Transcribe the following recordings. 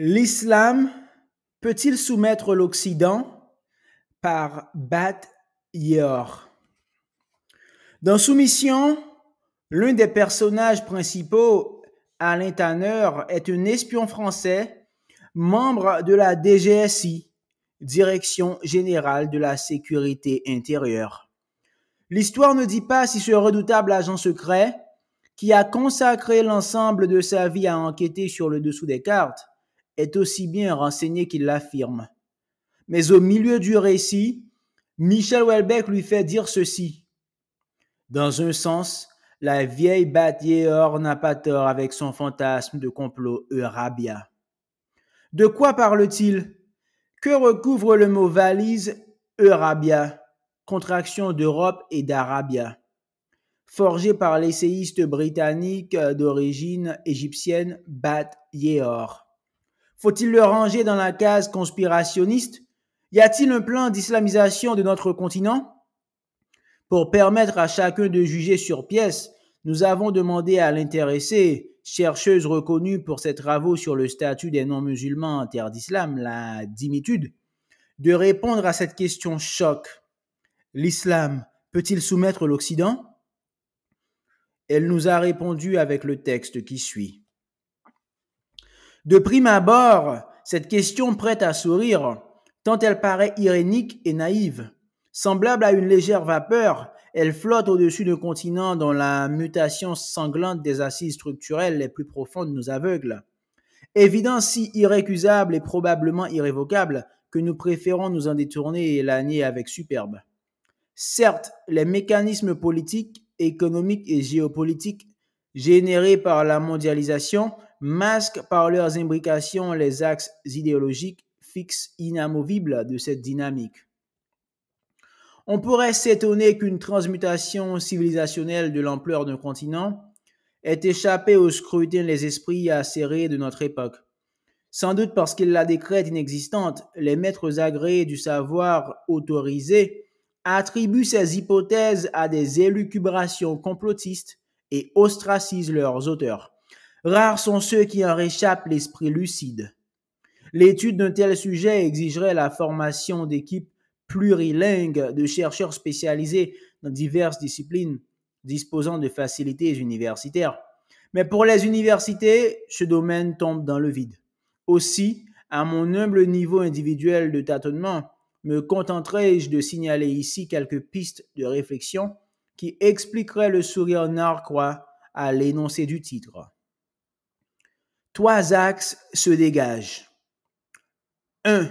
L'islam peut-il soumettre l'Occident par Bat Yor Dans Soumission, l'un des personnages principaux, Alain Tanner, est un espion français, membre de la DGSI, Direction générale de la sécurité intérieure. L'histoire ne dit pas si ce redoutable agent secret, qui a consacré l'ensemble de sa vie à enquêter sur le dessous des cartes, est aussi bien renseigné qu'il l'affirme. Mais au milieu du récit, Michel Welbeck lui fait dire ceci. Dans un sens, la vieille Bat Ye'or n'a pas tort avec son fantasme de complot Eurabia. De quoi parle-t-il Que recouvre le mot valise Eurabia, contraction d'Europe et d'Arabia Forgé par l'essayiste britannique d'origine égyptienne Bat Yehor. Faut-il le ranger dans la case conspirationniste Y a-t-il un plan d'islamisation de notre continent Pour permettre à chacun de juger sur pièce, nous avons demandé à l'intéressée, chercheuse reconnue pour ses travaux sur le statut des non-musulmans en terre d'islam, la dimitude, de répondre à cette question choc. L'islam peut-il soumettre l'Occident Elle nous a répondu avec le texte qui suit. De prime abord, cette question prête à sourire, tant elle paraît irénique et naïve. Semblable à une légère vapeur, elle flotte au-dessus de continent dont la mutation sanglante des assises structurelles les plus profondes nous aveugle. Évidence si irrécusable et probablement irrévocable que nous préférons nous en détourner et l'annier avec superbe. Certes, les mécanismes politiques, économiques et géopolitiques générés par la mondialisation masquent par leurs imbrications les axes idéologiques fixes inamovibles de cette dynamique. On pourrait s'étonner qu'une transmutation civilisationnelle de l'ampleur d'un continent ait échappé au scrutin des esprits acérés de notre époque. Sans doute parce qu'il la décrète inexistante, les maîtres agréés du savoir autorisé attribuent ces hypothèses à des élucubrations complotistes et ostracisent leurs auteurs. Rares sont ceux qui en échappent l'esprit lucide. L'étude d'un tel sujet exigerait la formation d'équipes plurilingues de chercheurs spécialisés dans diverses disciplines disposant de facilités universitaires. Mais pour les universités, ce domaine tombe dans le vide. Aussi, à mon humble niveau individuel de tâtonnement, me contenterai-je de signaler ici quelques pistes de réflexion qui expliqueraient le sourire narquois à l'énoncé du titre. Trois axes se dégagent. 1.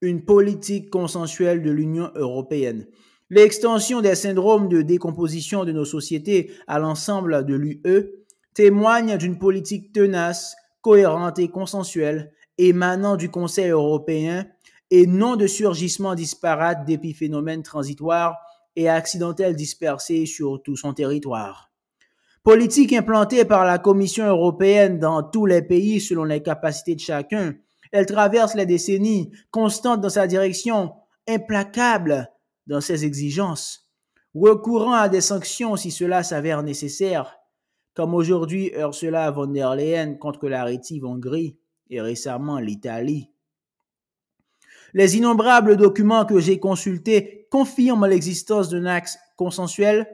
Une politique consensuelle de l'Union européenne. L'extension des syndromes de décomposition de nos sociétés à l'ensemble de l'UE témoigne d'une politique tenace, cohérente et consensuelle émanant du Conseil européen et non de surgissements disparates d'épiphénomènes transitoires et accidentels dispersés sur tout son territoire. Politique implantée par la Commission européenne dans tous les pays selon les capacités de chacun. Elle traverse les décennies, constante dans sa direction, implacable dans ses exigences, recourant à des sanctions si cela s'avère nécessaire, comme aujourd'hui Ursula von der Leyen contre la rétive Hongrie et récemment l'Italie. Les innombrables documents que j'ai consultés confirment l'existence d'un axe consensuel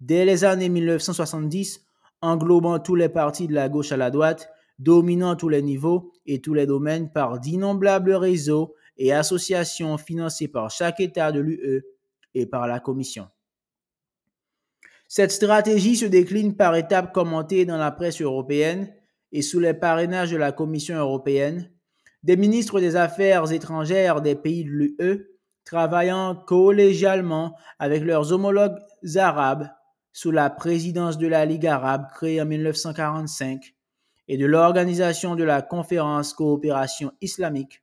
Dès les années 1970, englobant tous les partis de la gauche à la droite, dominant tous les niveaux et tous les domaines par d'innombrables réseaux et associations financées par chaque État de l'UE et par la Commission. Cette stratégie se décline par étapes commentées dans la presse européenne et sous les parrainages de la Commission européenne, des ministres des Affaires étrangères des pays de l'UE travaillant collégialement avec leurs homologues arabes sous la présidence de la Ligue arabe créée en 1945 et de l'organisation de la conférence coopération islamique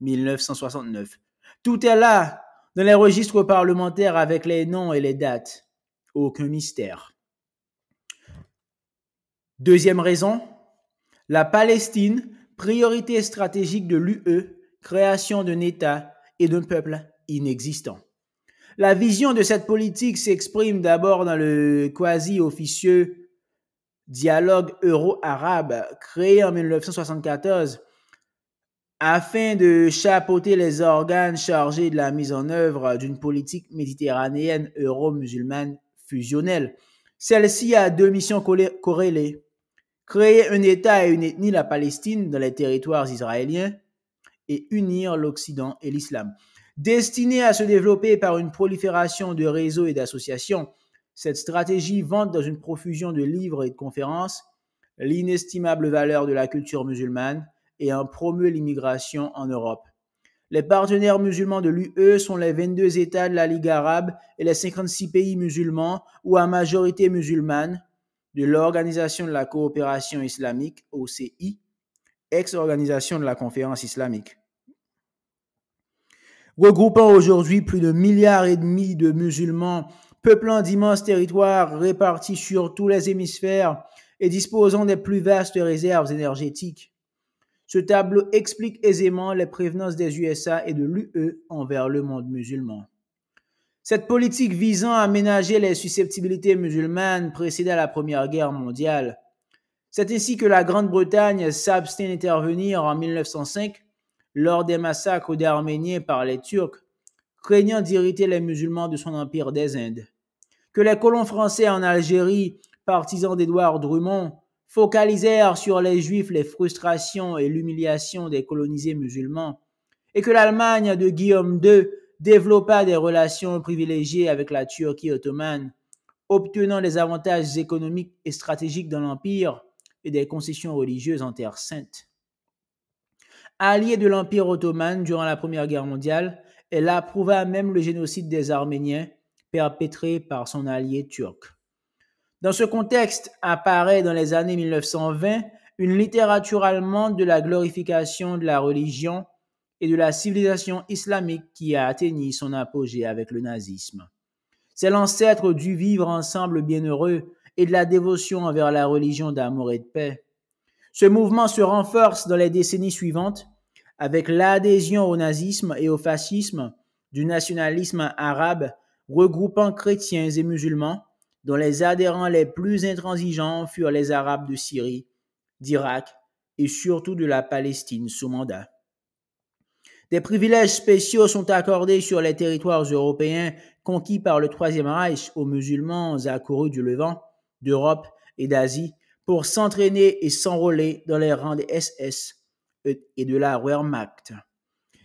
1969. Tout est là dans les registres parlementaires avec les noms et les dates. Aucun mystère. Deuxième raison, la Palestine, priorité stratégique de l'UE, création d'un État et d'un peuple inexistant. La vision de cette politique s'exprime d'abord dans le quasi-officieux dialogue euro-arabe créé en 1974 afin de chapeauter les organes chargés de la mise en œuvre d'une politique méditerranéenne euro-musulmane fusionnelle. Celle-ci a deux missions corrélées. Créer un État et une ethnie, la Palestine, dans les territoires israéliens, et unir l'Occident et l'islam. Destinée à se développer par une prolifération de réseaux et d'associations, cette stratégie vante dans une profusion de livres et de conférences l'inestimable valeur de la culture musulmane et en promeut l'immigration en Europe. Les partenaires musulmans de l'UE sont les 22 États de la Ligue arabe et les 56 pays musulmans ou à majorité musulmane de l'Organisation de la coopération islamique, OCI, ex-organisation de la conférence islamique regroupant aujourd'hui plus de milliards et demi de musulmans, peuplant d'immenses territoires répartis sur tous les hémisphères et disposant des plus vastes réserves énergétiques. Ce tableau explique aisément les prévenances des USA et de l'UE envers le monde musulman. Cette politique visant à ménager les susceptibilités musulmanes précéda la Première Guerre mondiale. C'est ainsi que la Grande-Bretagne s'abstient d'intervenir en 1905 lors des massacres d'Arméniens par les Turcs, craignant d'irriter les musulmans de son empire des Indes. Que les colons français en Algérie, partisans d'Édouard Drummond, focalisèrent sur les Juifs les frustrations et l'humiliation des colonisés musulmans, et que l'Allemagne de Guillaume II développa des relations privilégiées avec la Turquie ottomane, obtenant des avantages économiques et stratégiques dans l'Empire et des concessions religieuses en Terre sainte allié de l'Empire ottoman durant la Première Guerre mondiale, elle approuva même le génocide des Arméniens perpétré par son allié turc. Dans ce contexte apparaît dans les années 1920 une littérature allemande de la glorification de la religion et de la civilisation islamique qui a atteint son apogée avec le nazisme. C'est l'ancêtre du vivre ensemble bienheureux et de la dévotion envers la religion d'amour et de paix. Ce mouvement se renforce dans les décennies suivantes avec l'adhésion au nazisme et au fascisme du nationalisme arabe regroupant chrétiens et musulmans dont les adhérents les plus intransigeants furent les Arabes de Syrie, d'Irak et surtout de la Palestine sous mandat. Des privilèges spéciaux sont accordés sur les territoires européens conquis par le Troisième Reich aux musulmans accourus du Levant, d'Europe et d'Asie pour s'entraîner et s'enrôler dans les rangs des SS et de la Wehrmacht.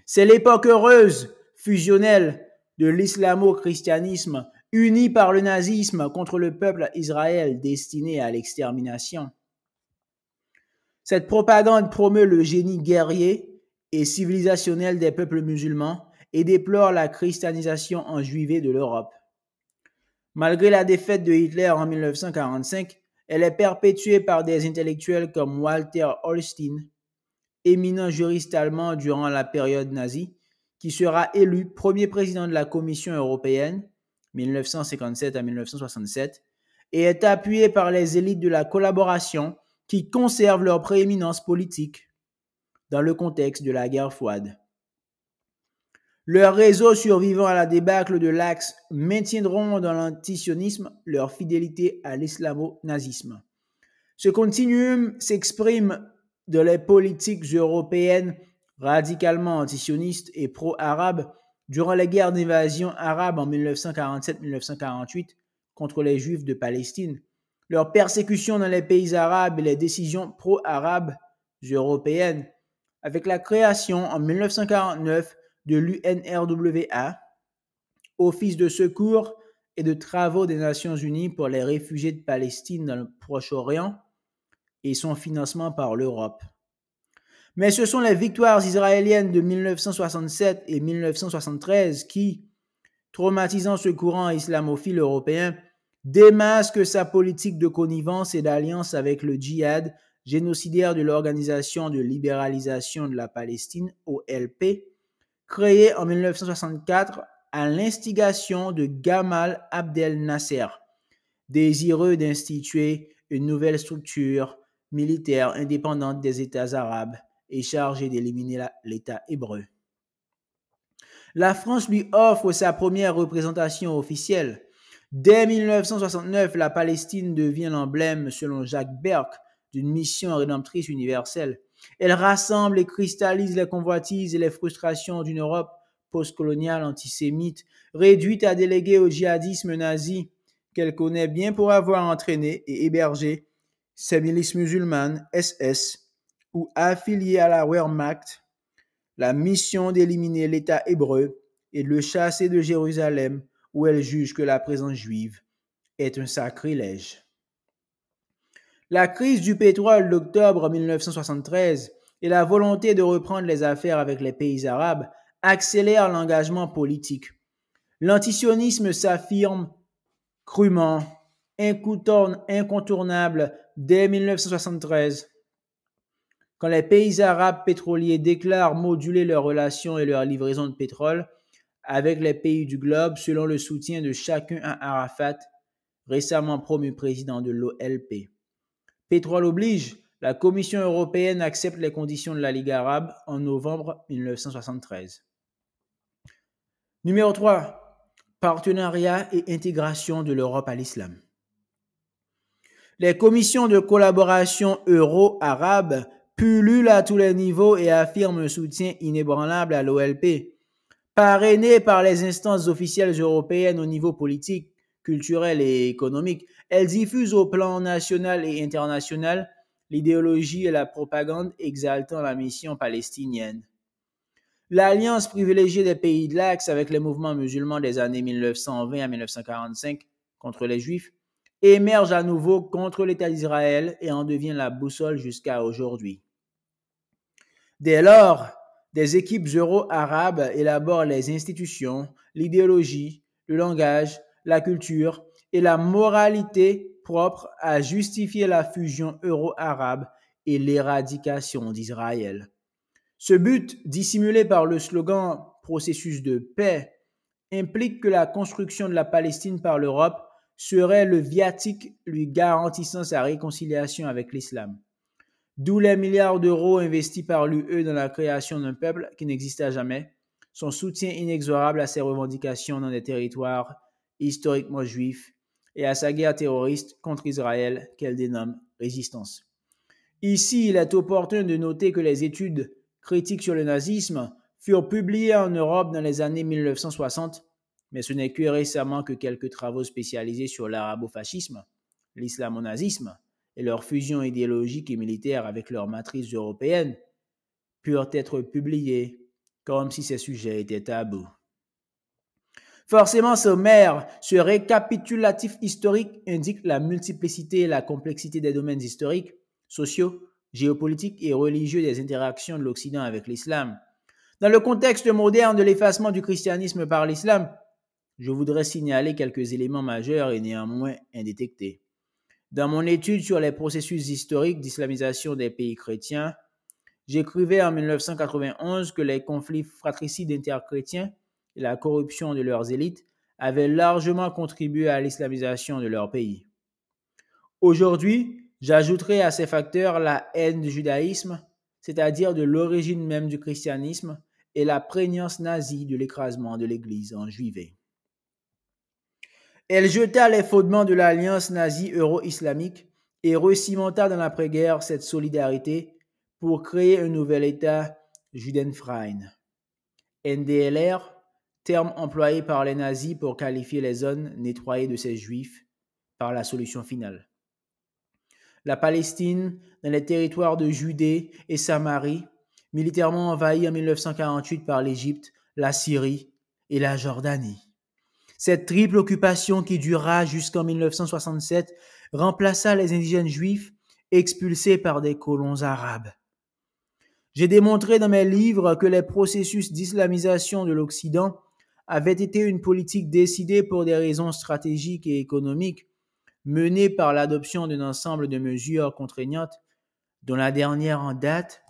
C'est l'époque heureuse, fusionnelle de l'islamo-christianisme, uni par le nazisme contre le peuple Israël destiné à l'extermination. Cette propagande promeut le génie guerrier et civilisationnel des peuples musulmans et déplore la christianisation en juivet de l'Europe. Malgré la défaite de Hitler en 1945, elle est perpétuée par des intellectuels comme Walter Holstein, éminent juriste allemand durant la période nazie, qui sera élu premier président de la Commission européenne 1957 à 1967 et est appuyé par les élites de la collaboration qui conservent leur prééminence politique dans le contexte de la guerre froide. Leur réseau survivant à la débâcle de l'Axe maintiendront dans l'antisionisme leur fidélité à l'islamo-nazisme. Ce continuum s'exprime dans les politiques européennes radicalement antisionistes et pro-arabes durant les guerres d'invasion arabe en 1947-1948 contre les Juifs de Palestine, leur persécution dans les pays arabes et les décisions pro-arabes européennes, avec la création en 1949 de l'UNRWA, Office de secours et de travaux des Nations Unies pour les réfugiés de Palestine dans le Proche-Orient et son financement par l'Europe. Mais ce sont les victoires israéliennes de 1967 et 1973 qui, traumatisant ce courant islamophile européen, démasquent sa politique de connivence et d'alliance avec le djihad génocidaire de l'Organisation de libéralisation de la Palestine, OLP, créé en 1964 à l'instigation de Gamal Abdel Nasser, désireux d'instituer une nouvelle structure militaire indépendante des États arabes et chargée d'éliminer l'État hébreu. La France lui offre sa première représentation officielle. Dès 1969, la Palestine devient l'emblème, selon Jacques Berck, d'une mission rédemptrice universelle. Elle rassemble et cristallise les convoitises et les frustrations d'une Europe postcoloniale antisémite, réduite à déléguer au djihadisme nazi qu'elle connaît bien pour avoir entraîné et hébergé ses milices musulmanes SS ou affiliées à la Wehrmacht, la mission d'éliminer l'État hébreu et de le chasser de Jérusalem où elle juge que la présence juive est un sacrilège. La crise du pétrole d'octobre 1973 et la volonté de reprendre les affaires avec les pays arabes accélèrent l'engagement politique. L'antisionisme s'affirme crûment, incontournable dès 1973, quand les pays arabes pétroliers déclarent moduler leurs relations et leurs livraisons de pétrole avec les pays du globe selon le soutien de chacun à Arafat, récemment promu président de l'OLP. Pétrole oblige, la Commission européenne accepte les conditions de la Ligue arabe en novembre 1973. Numéro 3. Partenariat et intégration de l'Europe à l'islam. Les commissions de collaboration euro-arabe pullulent à tous les niveaux et affirment un soutien inébranlable à l'OLP. Parrainées par les instances officielles européennes au niveau politique, culturelle et économique. Elle diffuse au plan national et international l'idéologie et la propagande exaltant la mission palestinienne. L'alliance privilégiée des pays de l'Axe avec les mouvements musulmans des années 1920 à 1945 contre les Juifs émerge à nouveau contre l'État d'Israël et en devient la boussole jusqu'à aujourd'hui. Dès lors, des équipes euro-arabes élaborent les institutions, l'idéologie, le langage, la culture et la moralité propre à justifier la fusion euro-arabe et l'éradication d'Israël. Ce but, dissimulé par le slogan processus de paix, implique que la construction de la Palestine par l'Europe serait le viatique lui garantissant sa réconciliation avec l'islam. D'où les milliards d'euros investis par l'UE dans la création d'un peuple qui n'exista jamais, son soutien inexorable à ses revendications dans des territoires historiquement juif, et à sa guerre terroriste contre Israël qu'elle dénomme résistance. Ici, il est opportun de noter que les études critiques sur le nazisme furent publiées en Europe dans les années 1960, mais ce n'est que récemment que quelques travaux spécialisés sur l'arabo-fascisme, l'islamo-nazisme et leur fusion idéologique et militaire avec leur matrice européenne purent être publiés comme si ces sujets étaient tabous. Forcément sommaire, ce récapitulatif historique indique la multiplicité et la complexité des domaines historiques, sociaux, géopolitiques et religieux des interactions de l'Occident avec l'islam. Dans le contexte moderne de l'effacement du christianisme par l'islam, je voudrais signaler quelques éléments majeurs et néanmoins indétectés. Dans mon étude sur les processus historiques d'islamisation des pays chrétiens, j'écrivais en 1991 que les conflits fratricides interchrétiens et la corruption de leurs élites avaient largement contribué à l'islamisation de leur pays. Aujourd'hui, j'ajouterai à ces facteurs la haine du judaïsme, c'est-à-dire de l'origine même du christianisme, et la prégnance nazie de l'écrasement de l'Église en juivet. Elle jeta les fondements de l'alliance nazie euro-islamique et recimenta dans l'après-guerre cette solidarité pour créer un nouvel État Judenfrein. NDLR, terme employé par les nazis pour qualifier les zones nettoyées de ces juifs par la solution finale. La Palestine, dans les territoires de Judée et Samarie, militairement envahie en 1948 par l'Égypte, la Syrie et la Jordanie. Cette triple occupation qui dura jusqu'en 1967 remplaça les indigènes juifs expulsés par des colons arabes. J'ai démontré dans mes livres que les processus d'islamisation de l'Occident avait été une politique décidée pour des raisons stratégiques et économiques, menée par l'adoption d'un ensemble de mesures contraignantes, dont la dernière en date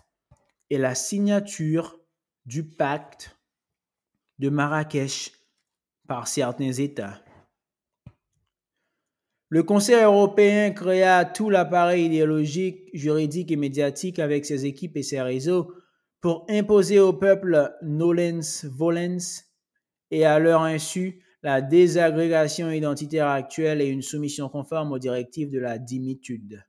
est la signature du pacte de Marrakech par certains États. Le Conseil européen créa tout l'appareil idéologique, juridique et médiatique avec ses équipes et ses réseaux pour imposer au peuple nolens volens et à leur insu, la désagrégation identitaire actuelle et une soumission conforme aux directives de la dimitude.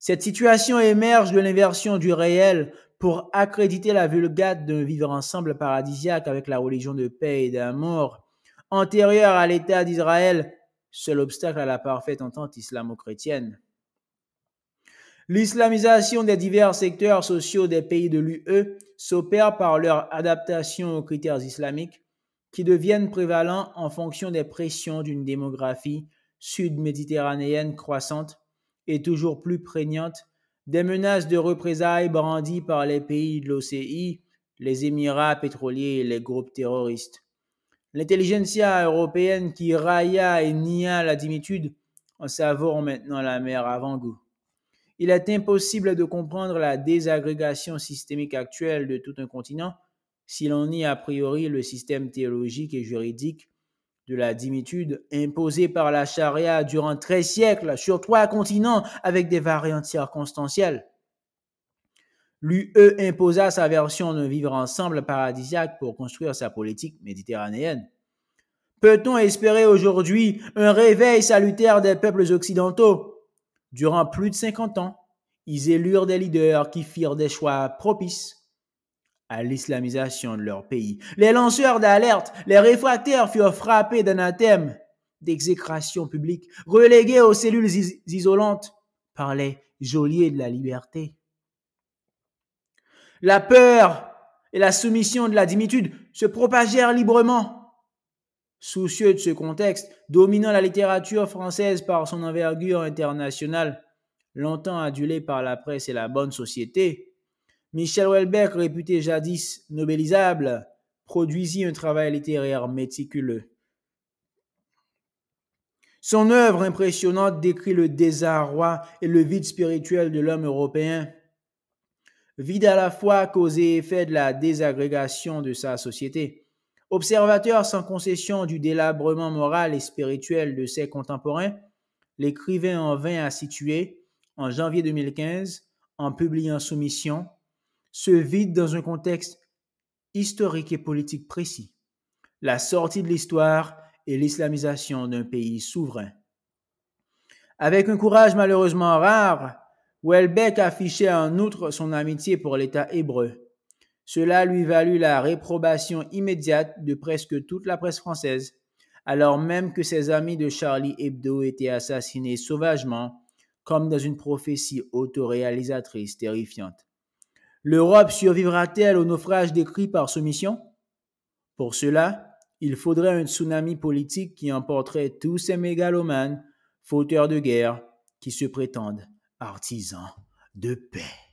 Cette situation émerge de l'inversion du réel pour accréditer la vulgate d'un vivre ensemble paradisiaque avec la religion de paix et d'amour, antérieure à l'État d'Israël, seul obstacle à la parfaite entente islamo-chrétienne. L'islamisation des divers secteurs sociaux des pays de l'UE s'opère par leur adaptation aux critères islamiques, qui deviennent prévalents en fonction des pressions d'une démographie sud-méditerranéenne croissante et toujours plus prégnante, des menaces de représailles brandies par les pays de l'OCI, les Émirats pétroliers et les groupes terroristes. L'intelligentsia européenne qui railla et nia la dimitude en savoure maintenant la mer avant-goût. Il est impossible de comprendre la désagrégation systémique actuelle de tout un continent si l'on nie a priori le système théologique et juridique de la dimitude imposée par la charia durant 13 siècles sur trois continents avec des variantes circonstancielles. L'UE imposa sa version d'un vivre ensemble paradisiaque pour construire sa politique méditerranéenne. Peut-on espérer aujourd'hui un réveil salutaire des peuples occidentaux Durant plus de 50 ans, ils élurent des leaders qui firent des choix propices à l'islamisation de leur pays. Les lanceurs d'alerte, les réfractaires furent frappés d'anathèmes, d'exécration publique, relégués aux cellules isolantes par les geôliers de la liberté. La peur et la soumission de la dimitude se propagèrent librement. Soucieux de ce contexte, dominant la littérature française par son envergure internationale, longtemps adulée par la presse et la bonne société, Michel Houellebecq, réputé jadis nobelisable, produisit un travail littéraire méticuleux. Son œuvre impressionnante décrit le désarroi et le vide spirituel de l'homme européen, vide à la fois cause et effet de la désagrégation de sa société. Observateur sans concession du délabrement moral et spirituel de ses contemporains, l'écrivain en vain a situer, en janvier 2015, en publiant Soumission, se vide dans un contexte historique et politique précis, la sortie de l'histoire et l'islamisation d'un pays souverain. Avec un courage malheureusement rare, Welbeck affichait en outre son amitié pour l'État hébreu. Cela lui valut la réprobation immédiate de presque toute la presse française, alors même que ses amis de Charlie Hebdo étaient assassinés sauvagement, comme dans une prophétie autoréalisatrice terrifiante. L'Europe survivra-t-elle au naufrage décrit par soumission Pour cela, il faudrait un tsunami politique qui emporterait tous ces mégalomanes, fauteurs de guerre, qui se prétendent artisans de paix.